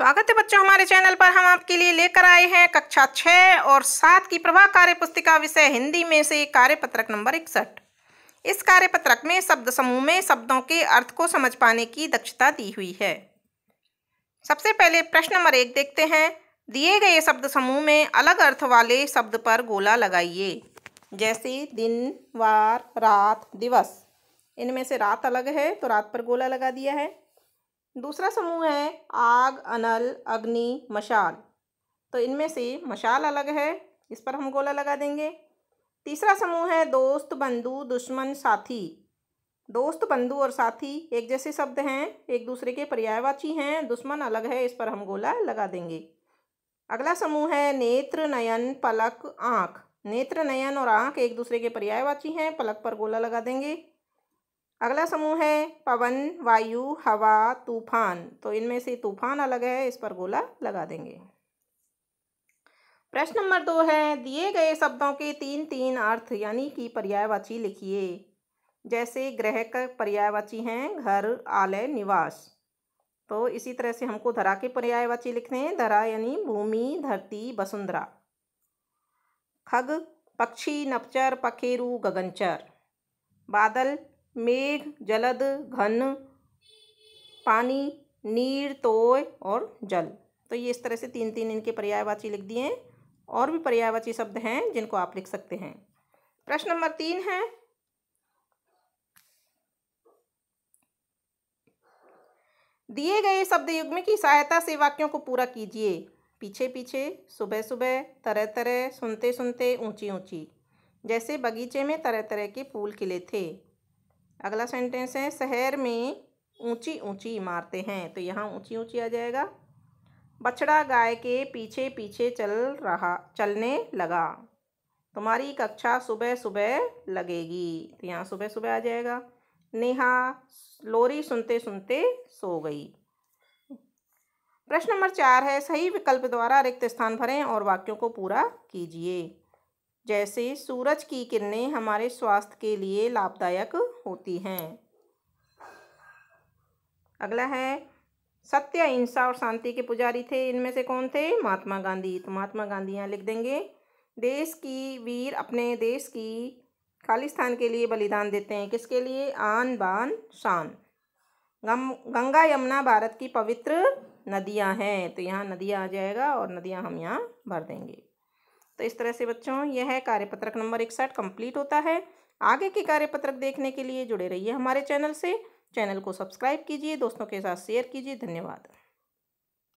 स्वागत है बच्चों हमारे चैनल पर हम आपके लिए लेकर आए हैं कक्षा छः और सात की प्रभा कार्य पुस्तिका विषय हिंदी में से कार्यपत्रक नंबर इकसठ इस कार्यपत्रक में शब्द समूह में शब्दों के अर्थ को समझ पाने की दक्षता दी हुई है सबसे पहले प्रश्न नंबर एक देखते हैं दिए गए शब्द समूह में अलग अर्थ वाले शब्द पर गोला लगाइए जैसे दिन वार रात दिवस इनमें से रात अलग है तो रात पर गोला लगा दिया है दूसरा समूह है आग अनल अग्नि मशाल तो इनमें से मशाल अलग है इस पर हम गोला लगा देंगे तीसरा समूह है दोस्त बंधु दुश्मन साथी दोस्त बंधु और साथी एक जैसे शब्द हैं एक दूसरे के पर्यायवाची हैं दुश्मन अलग है इस पर हम गोला लगा देंगे अगला समूह है नेत्र नयन पलक आँख नेत्र नयन और आँख एक दूसरे के पर्यायवाची हैं पलक पर गोला लगा देंगे अगला समूह है पवन वायु हवा तूफान तो इनमें से तूफान अलग है इस पर गोला लगा देंगे प्रश्न नंबर दो है दिए गए शब्दों के तीन तीन अर्थ यानी कि पर्यायवाची लिखिए जैसे ग्रह का पर्यायवाची हैं घर आलय निवास तो इसी तरह से हमको धरा के पर्यायवाची लिखने हैं धरा यानी भूमि धरती वसुंधरा खग पक्षी नपचर पखेरु गगनचर बादल मेघ जलद घन पानी नीर तोय और जल तो ये इस तरह से तीन तीन इनके पर्यायवाची लिख दिए हैं और भी पर्यायवाची शब्द हैं जिनको आप लिख सकते हैं प्रश्न नंबर तीन है दिए गए शब्द युग्म की सहायता से वाक्यों को पूरा कीजिए पीछे पीछे सुबह सुबह तरह तरह सुनते सुनते ऊंची ऊंची जैसे बगीचे में तरह तरह के फूल खिले थे अगला सेंटेंस है शहर में ऊंची ऊंची इमारतें हैं तो यहाँ ऊंची ऊंची आ जाएगा बछड़ा गाय के पीछे पीछे चल रहा चलने लगा तुम्हारी कक्षा सुबह सुबह लगेगी तो यहाँ सुबह सुबह आ जाएगा नेहा लोरी सुनते सुनते सो गई प्रश्न नंबर चार है सही विकल्प द्वारा रिक्त स्थान भरें और वाक्यों को पूरा कीजिए जैसे सूरज की किरणें हमारे स्वास्थ्य के लिए लाभदायक होती हैं अगला है सत्य अहिंसा और शांति के पुजारी थे इनमें से कौन थे महात्मा गांधी तो महात्मा गांधी यहाँ लिख देंगे देश की वीर अपने देश की खालिस्तान के लिए बलिदान देते हैं किसके लिए आन बान शान गम गंगा यमुना भारत की पवित्र नदियाँ हैं तो यहाँ नदियाँ आ जाएगा और नदियाँ हम यहाँ भर देंगे तो इस तरह से बच्चों यह है कार्यपत्रक नंबर इकसठ कंप्लीट होता है आगे के कार्यपत्रक देखने के लिए जुड़े रहिए हमारे चैनल से चैनल को सब्सक्राइब कीजिए दोस्तों के साथ शेयर कीजिए धन्यवाद